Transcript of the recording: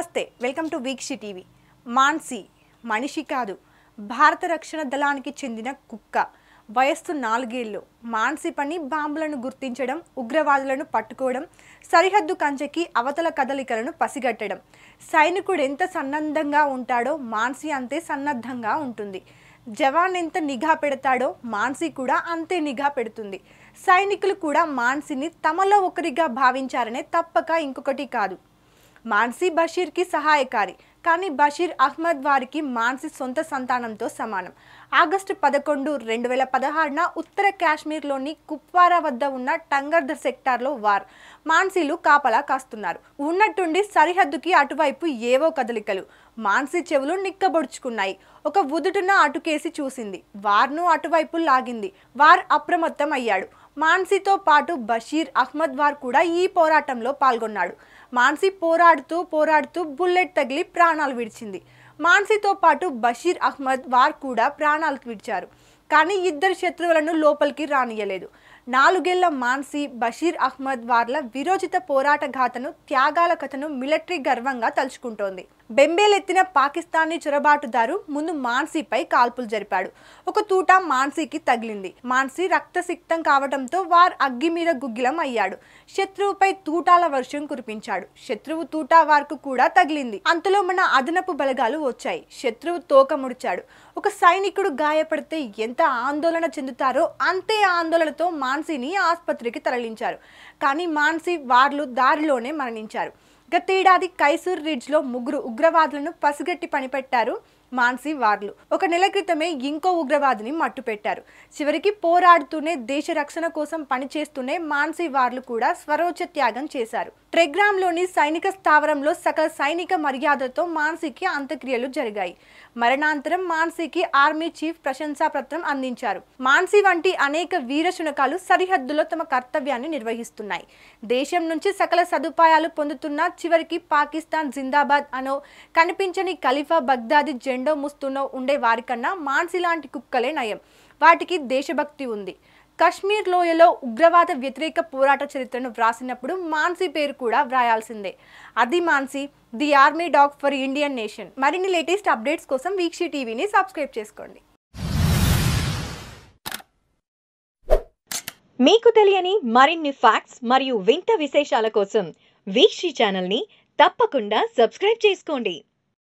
నమస్తే welcome to Veekshi TV Mansi మనిషి కాదు భారత రక్షణ దళానికి చెందిన కుక్క వయస్సు నాలుగేళ్ళు మాన్సి పని బాంబులను గుర్తించడం ఉగ్రవాదులను పట్టుకోవడం సరిహద్దు కంచెకి అవతల కదలికలను పసిగట్టడం సైనికుడు ఎంత సన్నద్ధంగా ఉంటాడో మాన్సి అంతే సన్నద్ధంగా ఉంటుంది జవాన్ ఎంత నిఘా పెడతాడో మాన్సి కూడా అంతే నిఘా పెడుతుంది సైనికులు కూడా మాన్సిని తమలో ఒకరిగా భావించారనే తప్పక ఇంకొకటి కాదు మాన్సీ బషీర్కి సహాయకారి కానీ బషీర్ అహ్మద్ వారికి మాన్సి సొంత సంతానంతో సమానం ఆగస్టు పదకొండు రెండు వేల పదహారున ఉత్తర కాశ్మీర్లోని కుప్వారా వద్ద ఉన్న టంగర్ధర్ సెక్టార్లో వార్ మాన్సీలు కాపలా కాస్తున్నారు ఉన్నట్టుండి సరిహద్దుకి అటువైపు ఏవో కదలికలు మాన్సీ చెవులు నిక్కబొడుచుకున్నాయి ఒక ఉదుటున అటుకేసి చూసింది వార్ను అటువైపు లాగింది వార్ అప్రమత్తం అయ్యాడు మాన్సీతో పాటు బషీర్ అహ్మద్ వార్ కూడా ఈ పోరాటంలో పాల్గొన్నాడు మాన్సీ పోరాడుతూ పోరాడుతూ బుల్లెట్ తగిలి ప్రాణాలు విడిచింది మాన్సీతో పాటు బషీర్ అహ్మద్ వార్ కూడా ప్రాణాలు విడిచారు కానీ ఇద్దరు శత్రువులను లోపలికి రానియలేదు నాలుగేళ్ల మాన్సీ బషీర్ అహ్మద్ వార్ల విరోచిత పోరాట ఘాతను త్యాగాల కథను మిలిటరీ గర్వంగా తలుచుకుంటోంది బెంబేలెత్తిన పాకిస్తానీ చొరబాటుదారు ముందు మాన్సీపై కాల్పులు జరిపాడు ఒక తూట మాన్సీకి తగిలింది మాన్సీ రక్తసిక్తం కావడంతో వార్ అగ్గి మీద గుగ్గిలం అయ్యాడు శత్రువుపై తూటాల వర్షం కురిపించాడు శత్రువు తూటా వార్కు కూడా తగిలింది అంతలో మన అదనపు బలగాలు వచ్చాయి శత్రువు తోక ముడిచాడు ఒక సైనికుడు గాయపడితే ఎంత ఆందోళన చెందుతారో అంతే ఆందోళనతో మాన్ మాన్సీని ఆసుపత్రికి తరలించారు కానీ మాన్సీ వార్లు దారిలోనే మరణించారు గతేడాది కైసూర్ రిడ్జ్లో ముగ్గురు ఉగ్రవాదులను పసిగట్టి పనిపెట్టారు మాన్సీ వార్లు ఒక నెల క్రితమే ఇంకో ఉగ్రవాదిని మట్టుపెట్టారు చివరికి పోరాడుతూనే దేశ రక్షణ కోసం పనిచేస్తూనే మాన్సీ వార్లు కూడా స్వరోచ త్యాగం చేశారు ట్రెగ్రామ్లోని సైనిక స్థావరంలో సకల సైనిక మర్యాదతో మాన్సీకి అంత్యక్రియలు జరిగాయి మరణాంతరం మాన్సీకి ఆర్మీ చీఫ్ ప్రశంసా పత్రం అందించారు మాన్సీ వంటి అనేక వీర శునకాలు సరిహద్దులో తమ కర్తవ్యాన్ని నిర్వహిస్తున్నాయి దేశం నుంచి సకల సదుపాయాలు పొందుతున్న చివరికి పాకిస్తాన్ జిందాబాద్ అనో కనిపించని ఖలీఫా బగ్దాది జెండా ఎండో ముస్తున్నో ఉండే వారికన్నా మాన్సి లాంటి కుక్కలే నయం వాటికి దేశభక్తి ఉంది కశ్మీర్ లోయలో ఉగ్రవాద వ్యతిరేక పోరాట చరిత్రను వ్రాసినప్పుడు మాన్సి పేరు కూడా వ్రాయాల్సిందే అది Mansi the army dog for Indian nation మరిన్ని లేటెస్ట్ అప్డేట్స్ కోసం వీక్షి టీవీని సబ్స్క్రైబ్ చేసుకోండి మీకు తెలియని మరిన్ని ఫ్యాక్ట్స్ మరియు వింత విశేషాల కోసం వీక్షి ఛానల్ని తప్పకుండా సబ్స్క్రైబ్ చేసుకోండి